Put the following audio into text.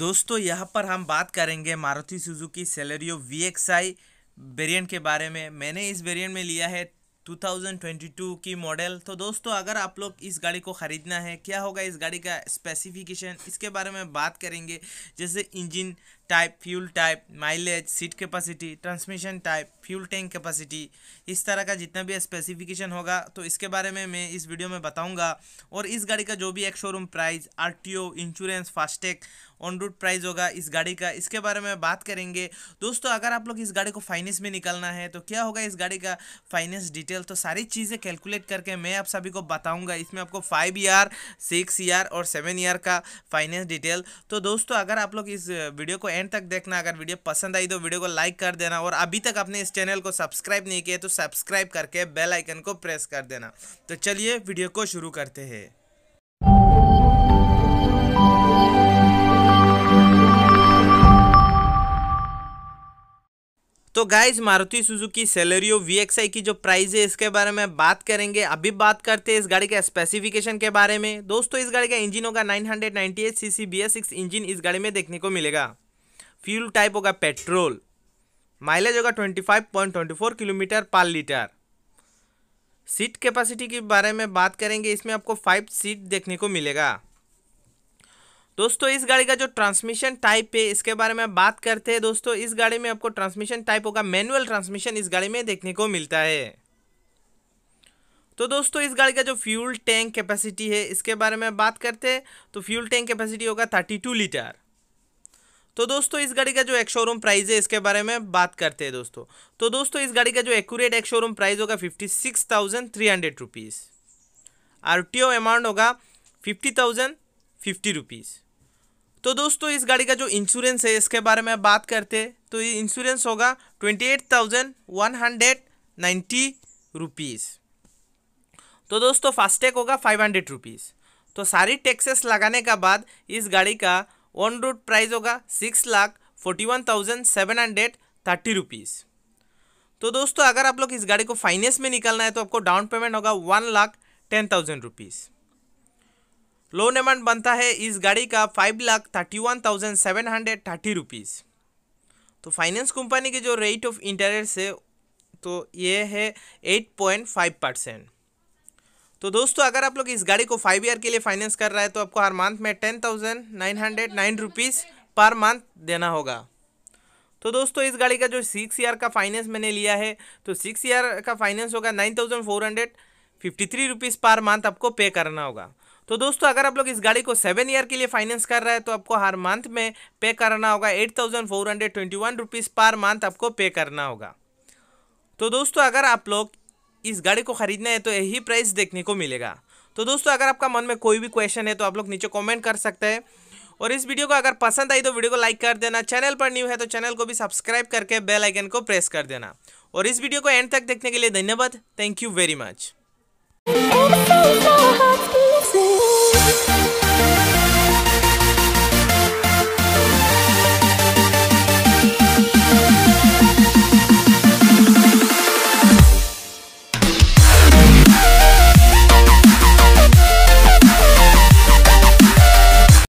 दोस्तों यहाँ पर हम बात करेंगे Maruti Suzuki Celerio V X I variant के बारे में मैंने इस वेरियंट में लिया है 2022 की मॉडल तो दोस्तों अगर आप लोग इस गाड़ी को ख़रीदना है क्या होगा इस गाड़ी का स्पेसिफिकेशन इसके बारे में बात करेंगे जैसे engine type fuel type mileage seat capacity transmission type fuel tank capacity इस तरह का जितना भी स्पेसिफिकेशन होगा तो इसके बारे में मैं इस वीडियो में बताऊंगा और इस गाड़ी का जो भी एक showroom price RTO insurance FASTag on road price होगा इस गाड़ी का इसके बारे में बात करेंगे दोस्तों अगर आप लोग इस गाड़ी को फाइनेंस में निकलना है तो क्या होगा इस गाड़ी का फाइनेंस डिटेल तो सारी चीज़ें कैलकुलेट करके मैं आप सभी को बताऊँगा इसमें आपको फाइव ईयर सिक्स ईयर और सेवन ईयर का फाइनेंस डिटेल तो दोस्तों अगर आप लोग इस वीडियो को एंड तक देखना अगर वीडियो पसंद आई तो वीडियो को लाइक कर देना और अभी तक आपने इस चैनल को सब्सक्राइब नहीं किया तो सब्सक्राइब करके बेल आइकन को प्रेस कर देना तो चलिए वीडियो को शुरू करते हैं तो guys Maruti Suzuki Celerio VXI की जो प्राइस है इसके बारे में बात करेंगे अभी बात करते हैं इस गाड़ी के स्पेसिफिकेशन के बारे में दोस्तों इस गाड़ी का इंजन होगा 998 सीसी बीएस6 इंजन इस गाड़ी में देखने को मिलेगा फ्यूल टाइप होगा पेट्रोल माइलेज होगा twenty five point twenty four kilometre per litre seat capacity के बारे में बात करेंगे इसमें आपको फाइव सीट देखने को मिलेगा दोस्तों इस गाड़ी का जो ट्रांसमिशन टाइप है इसके बारे में बात करते हैं दोस्तों इस गाड़ी में आपको ट्रांसमिशन टाइप होगा मैनुअल ट्रांसमिशन इस गाड़ी में देखने को मिलता है तो दोस्तों इस गाड़ी का जो फ्यूल टैंक कैपेसिटी है इसके बारे में बात करते हैं तो फ्यूल टैंक कैपेसिटी होगा थर्टी टू लीटर तो दोस्तों इस गाड़ी का जो एक शोरूम प्राइस है इसके बारे में बात करते हैं दोस्तों तो दोस्तों इस गाड़ी का जो एक्यूरेट एक शोरूम प्राइस होगा fifty six thousand three hundred rupees R T O amount होगा फिफ्टी थाउजेंड फिफ्टी रुपीज़ तो दोस्तों इस गाड़ी का जो इंश्योरेंस है इसके बारे में बात करते हैं तो ये इंश्योरेंस होगा twenty eight thousand one hundred ninety rupees तो दोस्तों फास्टैग होगा फाइव हंड्रेड रुपीज़ तो सारी टैक्सेस लगाने का बाद इस गाड़ी का ऑन रूट प्राइस होगा six lakh forty one thousand seven hundred thirty rupees तो दोस्तों अगर आप लोग इस गाड़ी को फाइनेंस में निकालना है तो आपको डाउन पेमेंट होगा one lakh ten thousand rupees loan amount बनता है इस गाड़ी का five lakh thirty one thousand seven hundred thirty rupees तो फाइनेंस कंपनी की जो रेट ऑफ इंटरेस्ट है तो ये है एट पॉइंट फाइव परसेंट तो दोस्तों अगर आप लोग इस गाड़ी को फाइव ईयर के लिए फाइनेंस कर रहा है तो आपको हर मंथ में ten thousand nine hundred nine rupees per month देना होगा तो दोस्तों इस गाड़ी का जो सिक्स ईयर का फाइनेंस मैंने लिया है तो सिक्स ईयर का फाइनेंस होगा nine thousand four hundred fifty three rupees per month आपको पे करना होगा तो दोस्तों अगर आप लोग इस गाड़ी को सेवन ईयर के लिए फाइनेंस कर रहे हैं तो आपको हर मंथ में पे करना होगा eight thousand four hundred twenty one rupees per month आपको पे करना होगा तो दोस्तों अगर आप लोग इस गाड़ी को ख़रीदना है तो यही प्राइस देखने को मिलेगा तो दोस्तों अगर आपका मन में कोई भी क्वेश्चन है तो आप लोग नीचे कॉमेंट कर सकते हैं और इस वीडियो को अगर पसंद आई तो वीडियो को लाइक कर देना चैनल पर न्यू है तो चैनल को भी सब्सक्राइब करके बेल आइकन को प्रेस कर देना और इस वीडियो को एंड तक देखने के लिए धन्यवाद थैंक यू वेरी मच